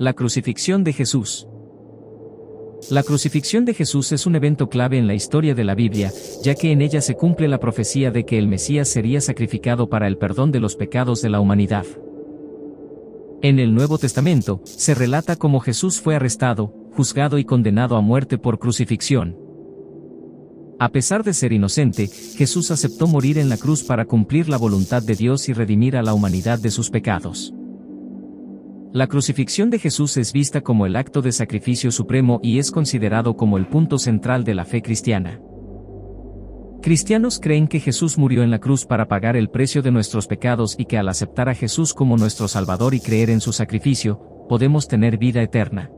La crucifixión de Jesús. La crucifixión de Jesús es un evento clave en la historia de la Biblia, ya que en ella se cumple la profecía de que el Mesías sería sacrificado para el perdón de los pecados de la humanidad. En el Nuevo Testamento, se relata cómo Jesús fue arrestado, juzgado y condenado a muerte por crucifixión. A pesar de ser inocente, Jesús aceptó morir en la cruz para cumplir la voluntad de Dios y redimir a la humanidad de sus pecados. La crucifixión de Jesús es vista como el acto de sacrificio supremo y es considerado como el punto central de la fe cristiana. Cristianos creen que Jesús murió en la cruz para pagar el precio de nuestros pecados y que al aceptar a Jesús como nuestro Salvador y creer en su sacrificio, podemos tener vida eterna.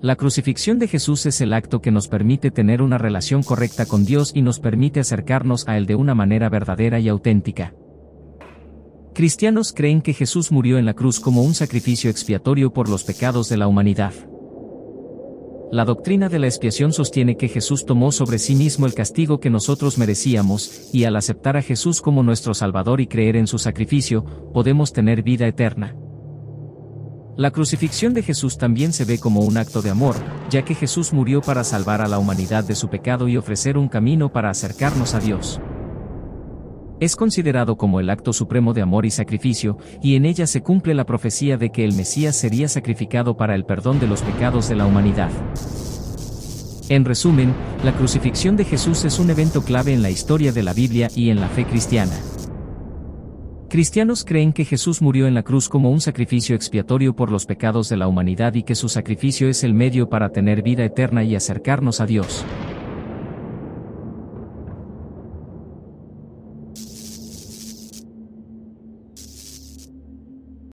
La crucifixión de Jesús es el acto que nos permite tener una relación correcta con Dios y nos permite acercarnos a Él de una manera verdadera y auténtica. Cristianos creen que Jesús murió en la cruz como un sacrificio expiatorio por los pecados de la humanidad. La doctrina de la expiación sostiene que Jesús tomó sobre sí mismo el castigo que nosotros merecíamos, y al aceptar a Jesús como nuestro Salvador y creer en su sacrificio, podemos tener vida eterna. La crucifixión de Jesús también se ve como un acto de amor, ya que Jesús murió para salvar a la humanidad de su pecado y ofrecer un camino para acercarnos a Dios. Es considerado como el acto supremo de amor y sacrificio, y en ella se cumple la profecía de que el Mesías sería sacrificado para el perdón de los pecados de la humanidad. En resumen, la crucifixión de Jesús es un evento clave en la historia de la Biblia y en la fe cristiana. Cristianos creen que Jesús murió en la cruz como un sacrificio expiatorio por los pecados de la humanidad y que su sacrificio es el medio para tener vida eterna y acercarnos a Dios.